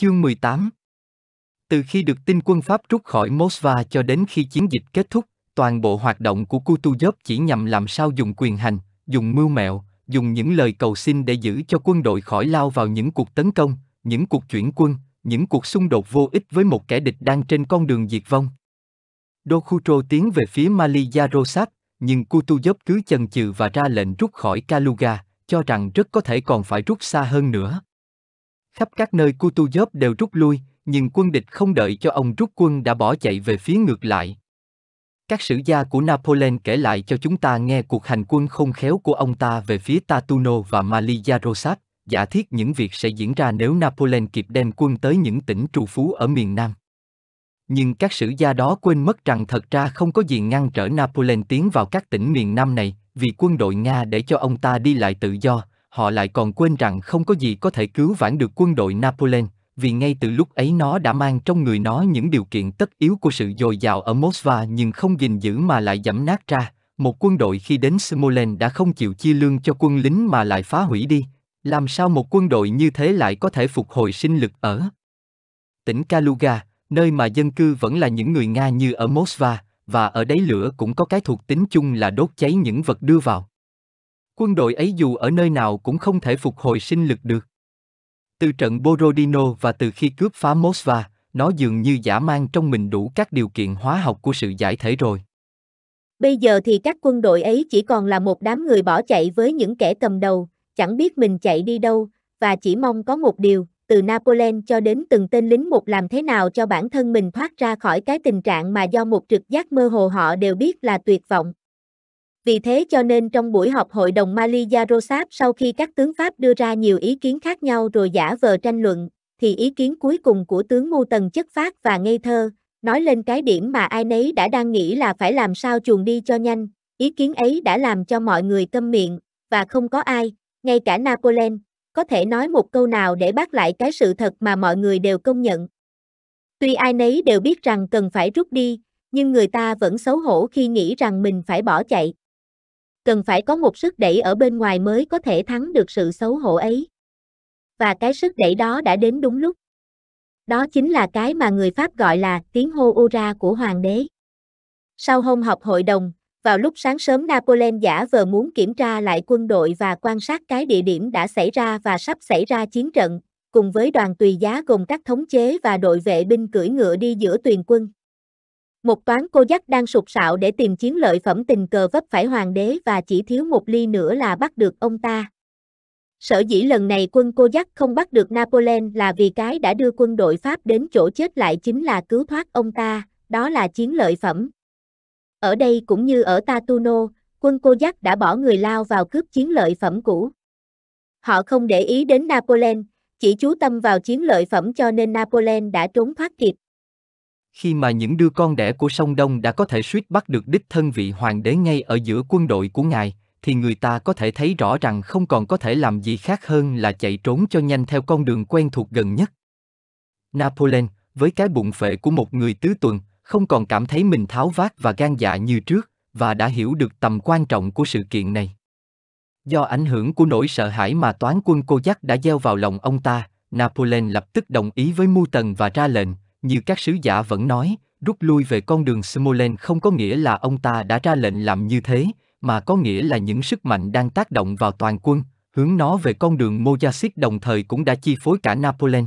Chương 18 Từ khi được tin quân Pháp rút khỏi Mosva cho đến khi chiến dịch kết thúc, toàn bộ hoạt động của Kutuzov chỉ nhằm làm sao dùng quyền hành, dùng mưu mẹo, dùng những lời cầu xin để giữ cho quân đội khỏi lao vào những cuộc tấn công, những cuộc chuyển quân, những cuộc xung đột vô ích với một kẻ địch đang trên con đường diệt vong. Dokucho tiến về phía Mali Yarosat, nhưng Kutuzov cứ chần chừ và ra lệnh rút khỏi Kaluga, cho rằng rất có thể còn phải rút xa hơn nữa. Khắp các nơi Kutuzov đều rút lui, nhưng quân địch không đợi cho ông rút quân đã bỏ chạy về phía ngược lại. Các sử gia của Napoleon kể lại cho chúng ta nghe cuộc hành quân không khéo của ông ta về phía Tatuno và Malijarosat, giả thiết những việc sẽ diễn ra nếu Napoleon kịp đem quân tới những tỉnh trù phú ở miền Nam. Nhưng các sử gia đó quên mất rằng thật ra không có gì ngăn trở Napoleon tiến vào các tỉnh miền Nam này, vì quân đội Nga để cho ông ta đi lại tự do, họ lại còn quên rằng không có gì có thể cứu vãn được quân đội Napoleon, vì ngay từ lúc ấy nó đã mang trong người nó những điều kiện tất yếu của sự dồi dào ở Moskva nhưng không gìn giữ mà lại dẫm nát ra. Một quân đội khi đến Smolensk đã không chịu chia lương cho quân lính mà lại phá hủy đi. Làm sao một quân đội như thế lại có thể phục hồi sinh lực ở tỉnh Kaluga, nơi mà dân cư vẫn là những người Nga như ở Moskva, và ở đấy lửa cũng có cái thuộc tính chung là đốt cháy những vật đưa vào quân đội ấy dù ở nơi nào cũng không thể phục hồi sinh lực được. Từ trận Borodino và từ khi cướp phá Mosva, nó dường như giả mang trong mình đủ các điều kiện hóa học của sự giải thể rồi. Bây giờ thì các quân đội ấy chỉ còn là một đám người bỏ chạy với những kẻ cầm đầu, chẳng biết mình chạy đi đâu, và chỉ mong có một điều, từ Napoleon cho đến từng tên lính một làm thế nào cho bản thân mình thoát ra khỏi cái tình trạng mà do một trực giác mơ hồ họ đều biết là tuyệt vọng. Vì thế cho nên trong buổi họp hội đồng Mali Yarosab sau khi các tướng Pháp đưa ra nhiều ý kiến khác nhau rồi giả vờ tranh luận, thì ý kiến cuối cùng của tướng Mưu Tần chất phát và ngây thơ, nói lên cái điểm mà ai nấy đã đang nghĩ là phải làm sao chuồn đi cho nhanh, ý kiến ấy đã làm cho mọi người tâm miệng, và không có ai, ngay cả Napoleon, có thể nói một câu nào để bác lại cái sự thật mà mọi người đều công nhận. Tuy ai nấy đều biết rằng cần phải rút đi, nhưng người ta vẫn xấu hổ khi nghĩ rằng mình phải bỏ chạy cần phải có một sức đẩy ở bên ngoài mới có thể thắng được sự xấu hổ ấy. Và cái sức đẩy đó đã đến đúng lúc. Đó chính là cái mà người Pháp gọi là tiếng hô ura của hoàng đế. Sau hôm họp hội đồng, vào lúc sáng sớm Napoleon giả vờ muốn kiểm tra lại quân đội và quan sát cái địa điểm đã xảy ra và sắp xảy ra chiến trận, cùng với đoàn tùy giá gồm các thống chế và đội vệ binh cưỡi ngựa đi giữa tuyền quân. Một toán cô dắt đang sụp sạo để tìm chiến lợi phẩm tình cờ vấp phải hoàng đế và chỉ thiếu một ly nữa là bắt được ông ta. Sở dĩ lần này quân cô dắt không bắt được Napoleon là vì cái đã đưa quân đội Pháp đến chỗ chết lại chính là cứu thoát ông ta, đó là chiến lợi phẩm. Ở đây cũng như ở Tatuno, quân cô dắt đã bỏ người lao vào cướp chiến lợi phẩm cũ. Họ không để ý đến Napoleon, chỉ chú tâm vào chiến lợi phẩm cho nên Napoleon đã trốn thoát kịp khi mà những đứa con đẻ của sông Đông đã có thể suýt bắt được đích thân vị hoàng đế ngay ở giữa quân đội của ngài, thì người ta có thể thấy rõ rằng không còn có thể làm gì khác hơn là chạy trốn cho nhanh theo con đường quen thuộc gần nhất. Napoleon, với cái bụng phệ của một người tứ tuần, không còn cảm thấy mình tháo vát và gan dạ như trước, và đã hiểu được tầm quan trọng của sự kiện này. Do ảnh hưởng của nỗi sợ hãi mà toán quân cô giác đã gieo vào lòng ông ta, Napoleon lập tức đồng ý với Mưu Tần và ra lệnh, như các sứ giả vẫn nói, rút lui về con đường Smolensk không có nghĩa là ông ta đã ra lệnh làm như thế, mà có nghĩa là những sức mạnh đang tác động vào toàn quân, hướng nó về con đường Mojasic đồng thời cũng đã chi phối cả Napoleon.